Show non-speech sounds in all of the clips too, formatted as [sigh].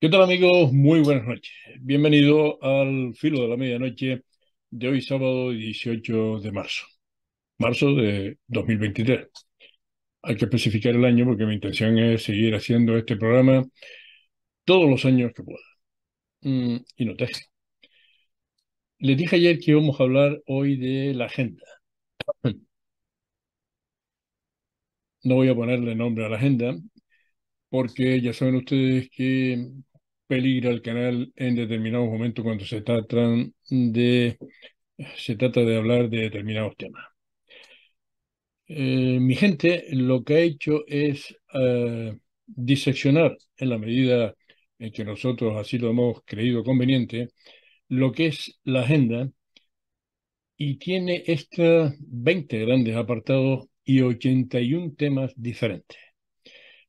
¿Qué tal amigos? Muy buenas noches. Bienvenido al filo de la medianoche de hoy sábado 18 de marzo. Marzo de 2023. Hay que especificar el año porque mi intención es seguir haciendo este programa todos los años que pueda. Mm, y no te Les dije ayer que íbamos a hablar hoy de la agenda. [clears throat] No voy a ponerle nombre a la agenda, porque ya saben ustedes que peligra el canal en determinados momentos cuando se tratan de se trata de hablar de determinados temas. Eh, mi gente lo que ha hecho es eh, diseccionar en la medida en que nosotros así lo hemos creído conveniente lo que es la agenda y tiene estos 20 grandes apartados y 81 temas diferentes.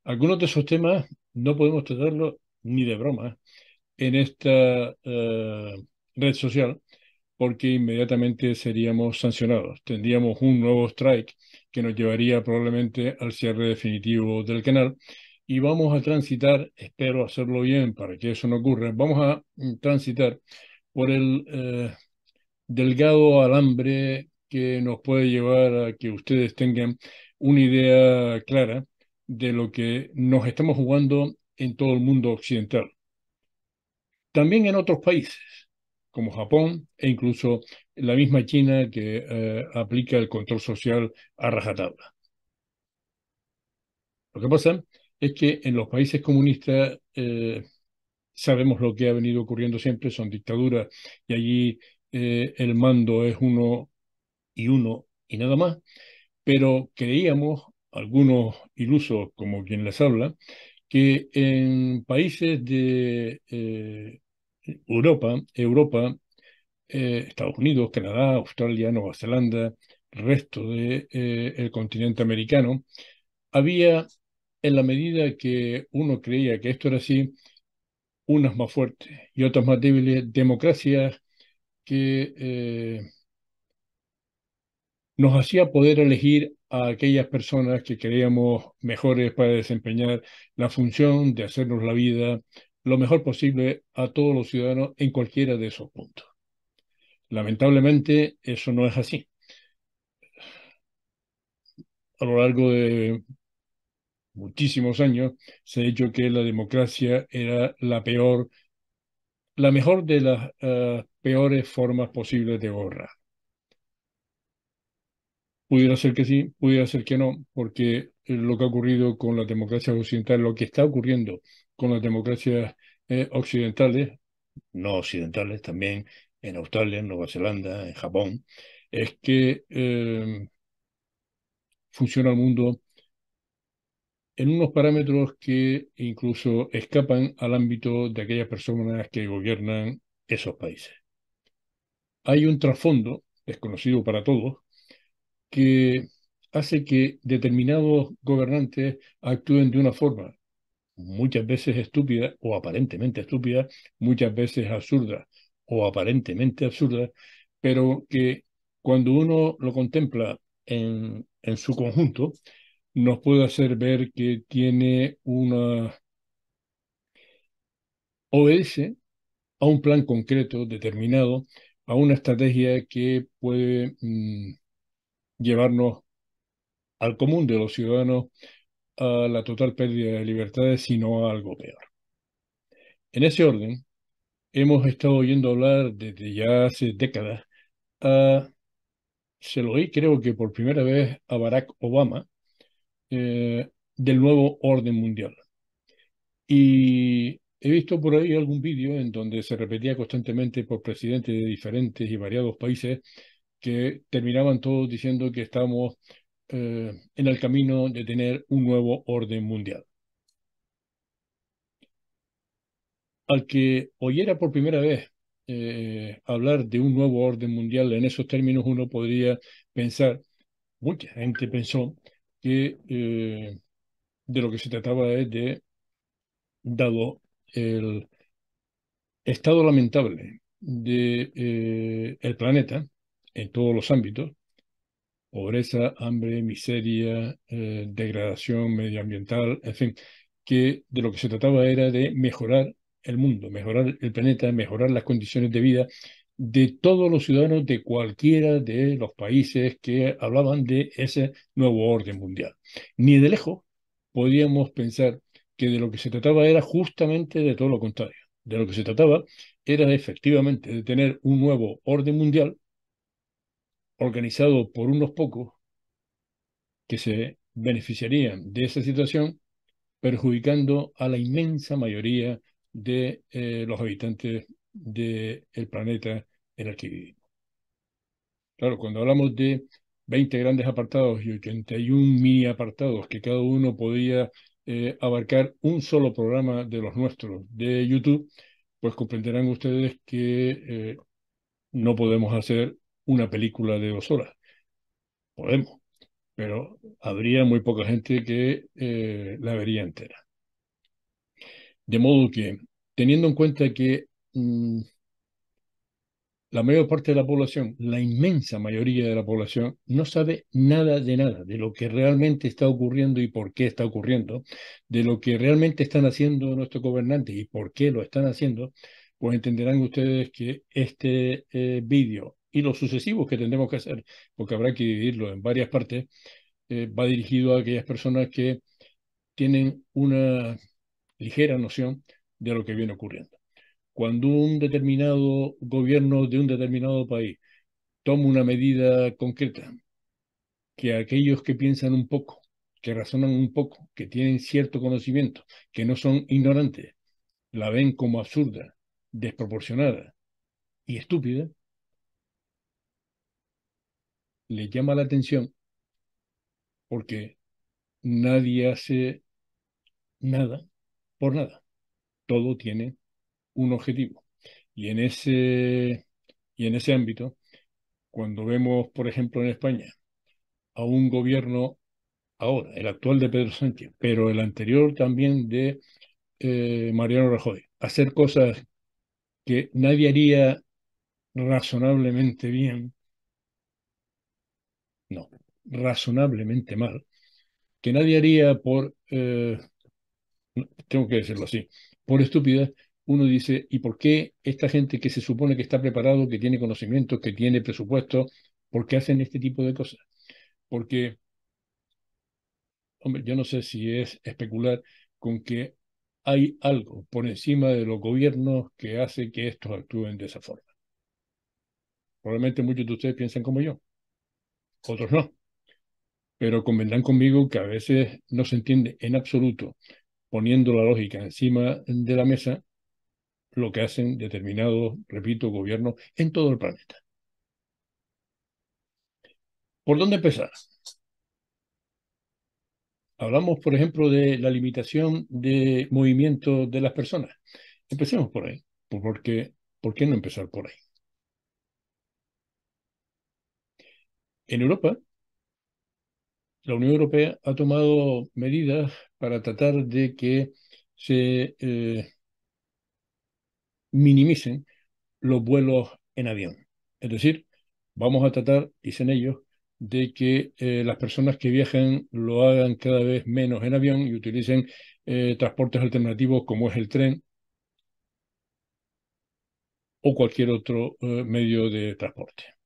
Algunos de esos temas no podemos tratarlos ni de broma ¿eh? en esta eh, red social porque inmediatamente seríamos sancionados. Tendríamos un nuevo strike que nos llevaría probablemente al cierre definitivo del canal y vamos a transitar, espero hacerlo bien para que eso no ocurra, vamos a mm, transitar por el eh, delgado alambre que nos puede llevar a que ustedes tengan una idea clara de lo que nos estamos jugando en todo el mundo occidental. También en otros países, como Japón e incluso la misma China que eh, aplica el control social a rajatabla. Lo que pasa es que en los países comunistas eh, sabemos lo que ha venido ocurriendo siempre, son dictaduras y allí eh, el mando es uno y uno y nada más, pero creíamos algunos ilusos como quien les habla, que en países de eh, Europa, Europa, eh, Estados Unidos, Canadá, Australia, Nueva Zelanda, resto del de, eh, continente americano, había, en la medida que uno creía que esto era así, unas más fuertes y otras más débiles, democracias que nos hacía poder elegir a aquellas personas que creíamos mejores para desempeñar la función de hacernos la vida lo mejor posible a todos los ciudadanos en cualquiera de esos puntos. Lamentablemente, eso no es así. A lo largo de muchísimos años se ha dicho que la democracia era la peor, la mejor de las eh, peores formas posibles de gobernar. Pudiera ser que sí, pudiera ser que no, porque lo que ha ocurrido con las democracias occidentales, lo que está ocurriendo con las democracias eh, occidentales, no occidentales, también en Australia, en Nueva Zelanda, en Japón, es que eh, funciona el mundo en unos parámetros que incluso escapan al ámbito de aquellas personas que gobiernan esos países. Hay un trasfondo desconocido para todos, que hace que determinados gobernantes actúen de una forma muchas veces estúpida o aparentemente estúpida, muchas veces absurda o aparentemente absurda, pero que cuando uno lo contempla en, su conjunto, nos puede hacer ver que tiene una... obedece a un plan concreto, determinado, a una estrategia que puede... Mm, llevarnos al común de los ciudadanos a la total pérdida de libertades, sino a algo peor. En ese orden, hemos estado oyendo hablar desde ya hace décadas se lo oí creo que por primera vez a Barack Obama, eh, del nuevo orden mundial. Y he visto por ahí algún vídeo en donde se repetía constantemente por presidentes de diferentes y variados países que terminaban todos diciendo que estamos eh, en el camino de tener un nuevo orden mundial. Al que oyera por primera vez eh, hablar de un nuevo orden mundial en esos términos, uno podría pensar, mucha gente pensó que eh, de lo que se trataba es de, dado el estado lamentable del de, el planeta, en todos los ámbitos, pobreza, hambre, miseria, eh, degradación medioambiental, en fin, que de lo que se trataba era de mejorar el mundo, mejorar el planeta, mejorar las condiciones de vida de todos los ciudadanos de cualquiera de los países que hablaban de ese nuevo orden mundial. Ni de lejos podíamos pensar que de lo que se trataba era justamente de todo lo contrario. De lo que se trataba era efectivamente de tener un nuevo orden mundial organizado por unos pocos que se beneficiarían de esa situación, perjudicando a la inmensa mayoría de eh, los habitantes del planeta en el que vivimos. Claro, cuando hablamos de 20 grandes apartados y 81 mini apartados, que cada uno podía eh, abarcar un solo programa de los nuestros de YouTube, pues comprenderán ustedes que eh, no podemos hacer una película de dos horas. Podemos, pero habría muy poca gente que eh, la vería entera. De modo que, teniendo en cuenta que mm, la mayor parte de la población, la inmensa mayoría de la población, no sabe nada de nada, de lo que realmente está ocurriendo y por qué está ocurriendo, de lo que realmente están haciendo nuestros gobernantes y por qué lo están haciendo, pues entenderán ustedes que este eh, vídeo y los sucesivos que tendremos que hacer, porque habrá que dividirlo en varias partes, eh, va dirigido a aquellas personas que tienen una ligera noción de lo que viene ocurriendo. Cuando un determinado gobierno de un determinado país toma una medida concreta, que aquellos que piensan un poco, que razonan un poco, que tienen cierto conocimiento, que no son ignorantes, la ven como absurda, desproporcionada y estúpida, le llama la atención porque nadie hace nada por nada. Todo tiene un objetivo. Y en ese, y en ese ámbito, cuando vemos, por ejemplo, en España, a un gobierno ahora, el actual de Pedro Sánchez, pero el anterior también de eh, Mariano Rajoy, hacer cosas que nadie haría razonablemente bien no, razonablemente mal, que nadie haría por, eh, tengo que decirlo así, por estúpida, uno dice, ¿y por qué esta gente que se supone que está preparado, que tiene conocimientos, que tiene presupuesto, por qué hacen este tipo de cosas? Porque, hombre, yo no sé si es especular con que hay algo por encima de los gobiernos que hace que estos actúen de esa forma. Probablemente muchos de ustedes piensan como yo otros no. Pero convendrán conmigo que a veces no se entiende en absoluto, poniendo la lógica encima de la mesa, lo que hacen determinados, repito, gobiernos en todo el planeta. ¿Por dónde empezar? Hablamos, por ejemplo, de la limitación de movimiento de las personas. Empecemos por ahí, ¿por qué no empezar por ahí? En Europa, la Unión Europea ha tomado medidas para tratar de que se eh, minimicen los vuelos en avión. Es decir, vamos a tratar, dicen ellos, de que eh, las personas que viajen lo hagan cada vez menos en avión y utilicen eh, transportes alternativos como es el tren o cualquier otro medio de transporte.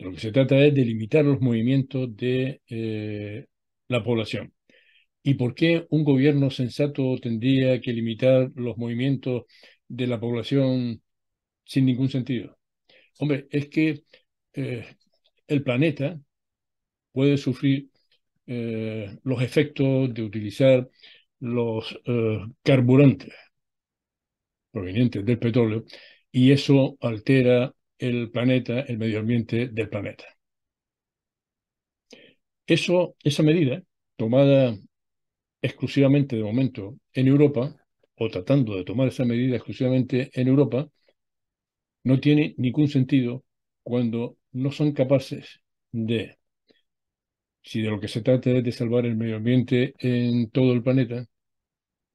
Lo que se trata es de limitar los movimientos de eh, la población. ¿Y por qué un gobierno sensato tendría que limitar los movimientos de la población sin ningún sentido? Hombre, es que eh, el planeta puede sufrir eh, los efectos de utilizar los carburantes provenientes del petróleo y eso altera el planeta, el medio ambiente del planeta. Eso, esa medida, tomada exclusivamente de momento en Europa, o tratando de tomar esa medida exclusivamente en Europa, no tiene ningún sentido cuando no son capaces de, si de lo que se trata es de salvar el medio ambiente en todo el planeta,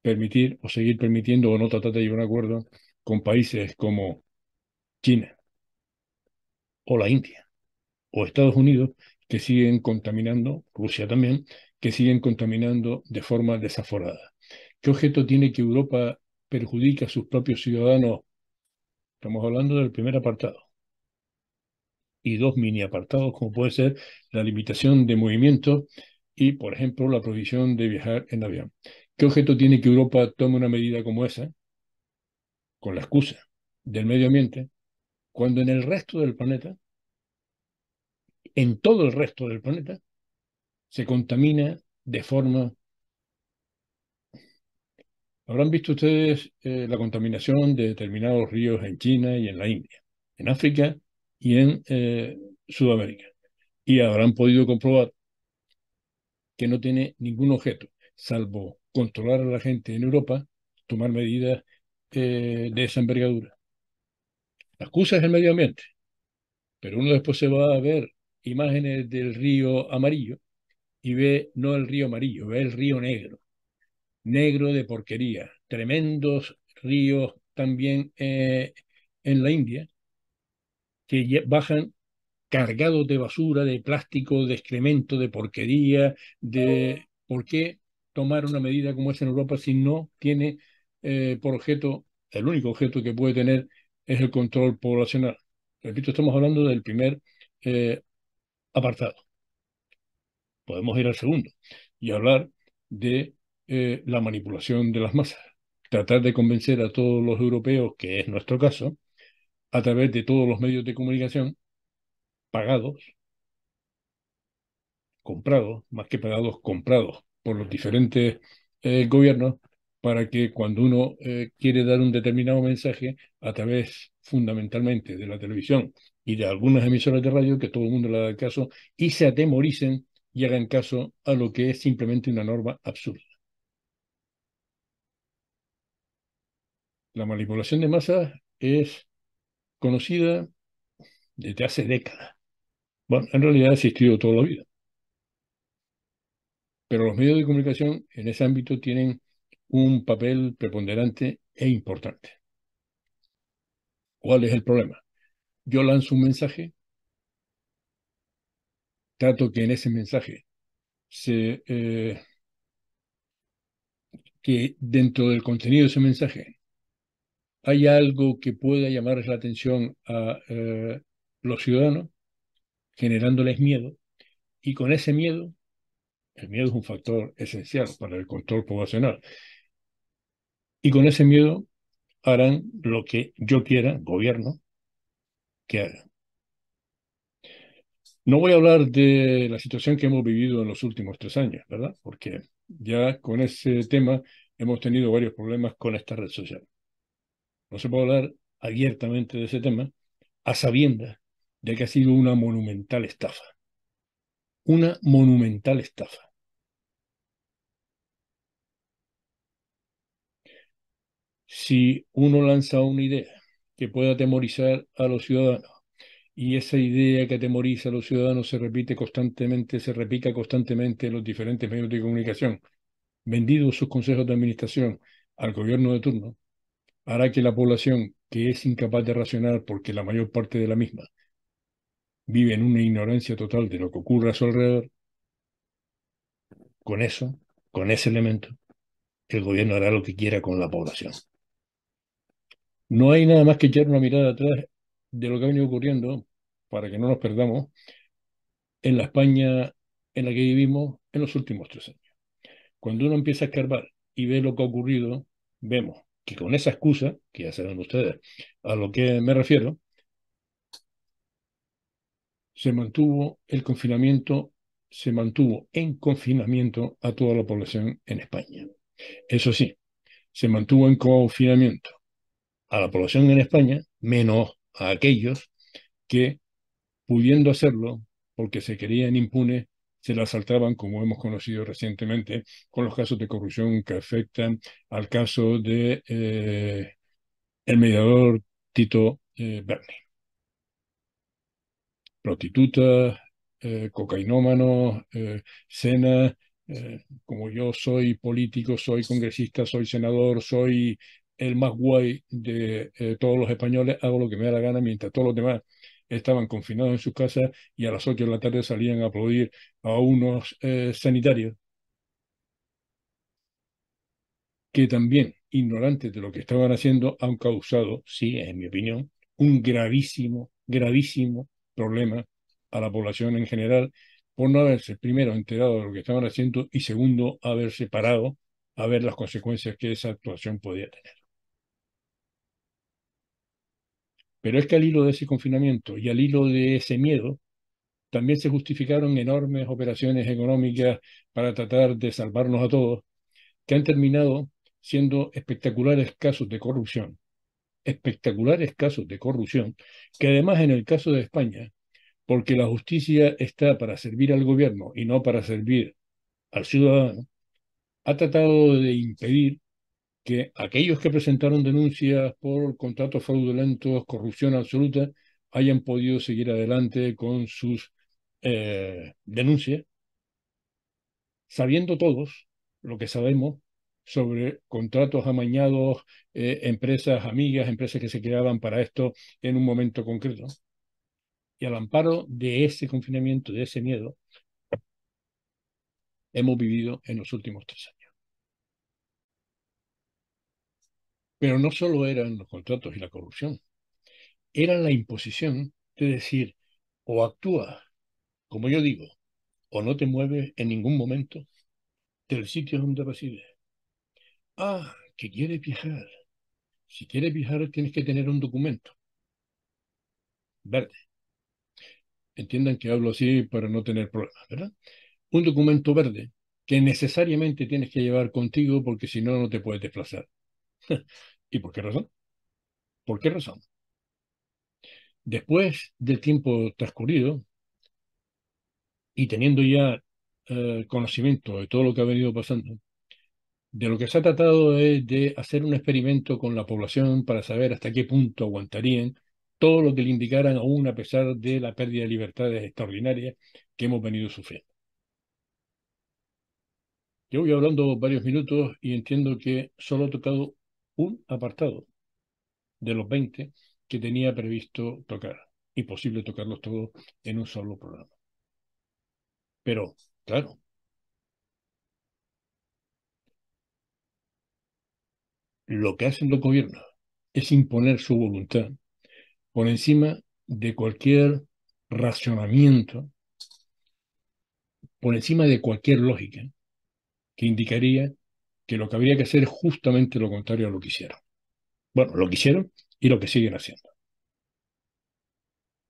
permitir o seguir permitiendo o no tratar de llegar a un acuerdo con países como China, o la India o Estados Unidos que siguen contaminando, Rusia también, que siguen contaminando de forma desaforada. ¿Qué objeto tiene que Europa perjudique a sus propios ciudadanos? Estamos hablando del primer apartado. Y dos mini apartados, como puede ser la limitación de movimiento y, por ejemplo, la prohibición de viajar en avión. ¿Qué objeto tiene que Europa tome una medida como esa? Con la excusa del medio ambiente, cuando en el resto del planeta, en todo el resto del planeta, se contamina de forma... Habrán visto ustedes eh, la contaminación de determinados ríos en China y en la India, en África y en eh, Sudamérica. Y habrán podido comprobar que no tiene ningún objeto, salvo controlar a la gente en Europa, tomar medidas eh, de esa envergadura. La excusa es el medio ambiente, pero uno después se va a ver imágenes del río amarillo y ve no el río amarillo, ve el río negro, negro de porquería, tremendos ríos también eh, en la India que bajan cargados de basura, de plástico, de excremento, de porquería, de por qué tomar una medida como es en Europa si no tiene eh, por objeto, el único objeto que puede tener es el control poblacional. Repito, estamos hablando del primer eh, apartado. Podemos ir al segundo y hablar de eh, la manipulación de las masas. Tratar de convencer a todos los europeos, que es nuestro caso, a través de todos los medios de comunicación pagados, comprados, más que pagados, comprados por los diferentes eh, gobiernos para que cuando uno eh, quiere dar un determinado mensaje a través fundamentalmente de la televisión y de algunas emisoras de radio, que todo el mundo le da caso y se atemoricen y hagan caso a lo que es simplemente una norma absurda. La manipulación de masas es conocida desde hace décadas. Bueno, en realidad ha existido toda la vida. Pero los medios de comunicación en ese ámbito tienen un papel preponderante e importante. ¿Cuál es el problema? Yo lanzo un mensaje, trato que en ese mensaje se, eh, que dentro del contenido de ese mensaje hay algo que pueda llamar la atención a eh, los ciudadanos, generándoles miedo, y con ese miedo, el miedo es un factor esencial para el control poblacional, y con ese miedo harán lo que yo quiera, gobierno, que haga. No voy a hablar de la situación que hemos vivido en los últimos tres años, ¿verdad? Porque ya con ese tema hemos tenido varios problemas con esta red social. No se puede hablar abiertamente de ese tema a sabiendas de que ha sido una monumental estafa. Una monumental estafa. si uno lanza una idea que pueda atemorizar a los ciudadanos y esa idea que atemoriza a los ciudadanos se repite constantemente, se repica constantemente en los diferentes medios de comunicación, vendidos sus consejos de administración al gobierno de turno, hará que la población que es incapaz de racionar porque la mayor parte de la misma vive en una ignorancia total de lo que ocurre a su alrededor, con eso, con ese elemento, el gobierno hará lo que quiera con la población. No hay nada más que echar una mirada atrás de lo que ha venido ocurriendo, para que no nos perdamos, en la España en la que vivimos en los últimos tres años. Cuando uno empieza a escarbar y ve lo que ha ocurrido, vemos que con esa excusa, que ya saben ustedes a lo que me refiero, se mantuvo el confinamiento, se mantuvo en confinamiento a toda la población en España. Eso sí, se mantuvo en confinamiento a la población en España, menos a aquellos que, pudiendo hacerlo, porque se querían impunes, se la saltaban, como hemos conocido recientemente, con los casos de corrupción que afectan al caso de eh, el mediador Tito Bernie eh, Berni. Prostitutas, eh, cocainómanos, eh, como yo soy político, soy congresista, soy senador, soy el más guay de eh, todos los españoles, hago lo que me da la gana, mientras todos los demás estaban confinados en sus casas y a las 8 de la tarde salían a aplaudir a unos eh, sanitarios que también, ignorantes de lo que estaban haciendo, han causado, sí, en mi opinión, un gravísimo, gravísimo problema a la población en general por no haberse, primero, enterado de lo que estaban haciendo y, segundo, haberse parado a ver las consecuencias que esa actuación podía tener. Pero es que al hilo de ese confinamiento y al hilo de ese miedo, también se justificaron enormes operaciones económicas para tratar de salvarnos a todos, que han terminado siendo espectaculares casos de corrupción, espectaculares casos de corrupción, que además en el caso de España, porque la justicia está para servir al gobierno y no para servir al ciudadano, ha tratado de impedir que aquellos que presentaron denuncias por contratos fraudulentos, corrupción absoluta, hayan podido seguir adelante con sus eh, denuncias, sabiendo todos lo que sabemos sobre contratos amañados, eh, empresas amigas, empresas que se quedaban para esto en un momento concreto. Y al amparo de ese confinamiento, de ese miedo, hemos vivido en los últimos tres años. Pero no solo eran los contratos y la corrupción, era la imposición de decir, o actúa como yo digo, o no te mueves en ningún momento del sitio donde resides. Ah, que quieres viajar. Si quieres viajar tienes que tener un documento verde. Entiendan que hablo así para no tener problemas, ¿verdad? Un documento verde que necesariamente tienes que llevar contigo porque si no, no te puedes desplazar. [laughs] ¿Y por qué razón? ¿Por qué razón? Después del tiempo transcurrido y teniendo ya eh, conocimiento de todo lo que ha venido pasando, de lo que se ha tratado es de hacer un experimento con la población para saber hasta qué punto aguantarían todo lo que le indicaran aún a pesar de la pérdida de libertades extraordinarias que hemos venido sufriendo. Yo voy hablando varios minutos y entiendo que solo ha tocado un apartado de los 20 que tenía previsto tocar y posible tocarlos todos en un solo programa. Pero, claro, lo que hacen los gobiernos es imponer su voluntad por encima de cualquier racionamiento, por encima de cualquier lógica que indicaría que lo que habría que hacer es justamente lo contrario a lo que hicieron. Bueno, lo que hicieron y lo que siguen haciendo.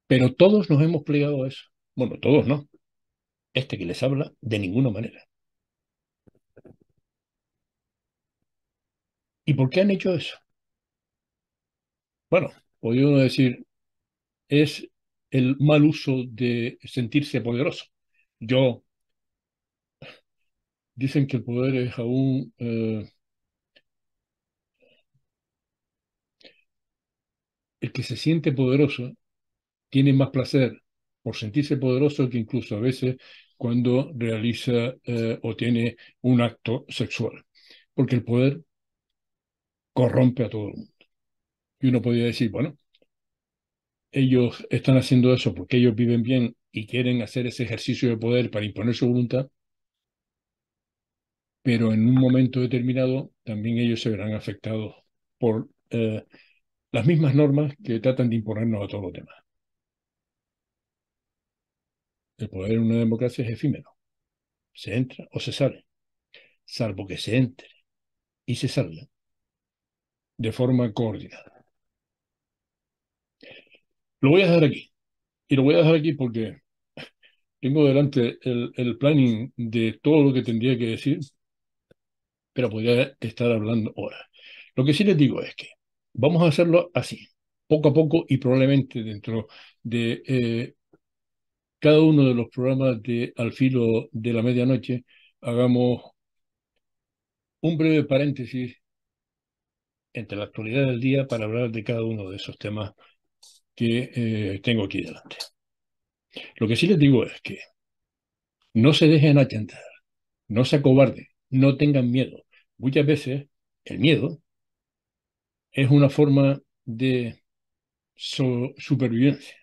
Pero todos nos hemos plegado a eso. Bueno, todos no. Este que les habla, de ninguna manera. ¿Y por qué han hecho eso? Bueno, podría uno decir, es el mal uso de sentirse poderoso. Yo dicen que el poder es aún eh, el que se siente poderoso tiene más placer por sentirse poderoso que incluso a veces cuando realiza eh, o tiene un acto sexual, porque el poder corrompe a todo el mundo. Y uno podría decir, bueno, ellos están haciendo eso porque ellos viven bien y quieren hacer ese ejercicio de poder para imponer su voluntad, pero en un momento determinado también ellos se verán afectados por eh, las mismas normas que tratan de imponernos a todos los demás. El poder en una democracia es efímero. Se entra o se sale, salvo que se entre y se salga de forma coordinada. Lo voy a dejar aquí. Y lo voy a dejar aquí porque tengo delante el, el planning de todo lo que tendría que decir pero podría estar hablando ahora. Lo que sí les digo es que vamos a hacerlo así, poco a poco y probablemente dentro de eh, cada uno de los programas de Al filo de la medianoche, hagamos un breve paréntesis entre la actualidad del día para hablar de cada uno de esos temas que eh, tengo aquí delante. Lo que sí les digo es que no se dejen atentar, no se acobarden, no tengan miedo. Muchas veces el miedo es una forma de supervivencia.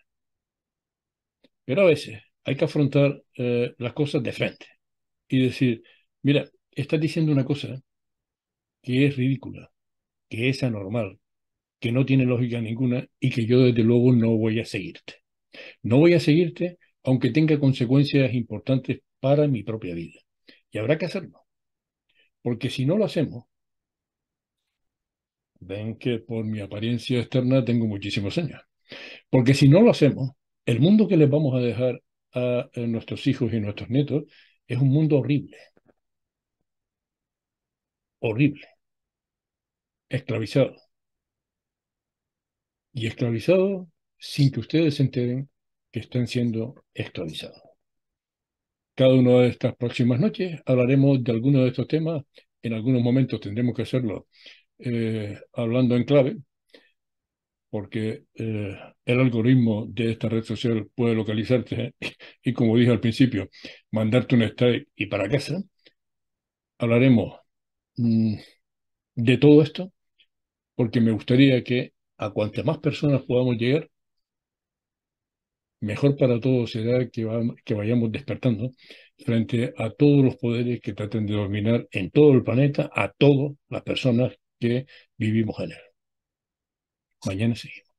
Pero a veces hay que afrontar eh, las cosas de frente y decir, mira, estás diciendo una cosa que es ridícula, que es anormal, que no tiene lógica ninguna y que yo desde luego no voy a seguirte. No voy a seguirte aunque tenga consecuencias importantes para mi propia vida. Y habrá que hacerlo. Porque si no lo hacemos, ven que por mi apariencia externa tengo muchísimos años. Porque si no lo hacemos, el mundo que les vamos a dejar a, eh, nuestros hijos y nuestros nietos es un mundo horrible. Horrible. Esclavizado. Y esclavizado sin que ustedes se enteren que están siendo esclavizados. Cada una de estas próximas noches hablaremos de algunos de estos temas. En algunos momentos tendremos que hacerlo eh, hablando en clave, porque eh, el algoritmo de esta red social puede localizarte ¿eh? [laughs] y, como dije al principio, mandarte un strike y para qué casa. Hablaremos mm, de todo esto, porque me gustaría que a cuantas más personas podamos llegar, mejor para todos será que, que vayamos despertando frente a todos los poderes que traten de dominar en todo el planeta a todas las personas que vivimos en él. Mañana seguimos.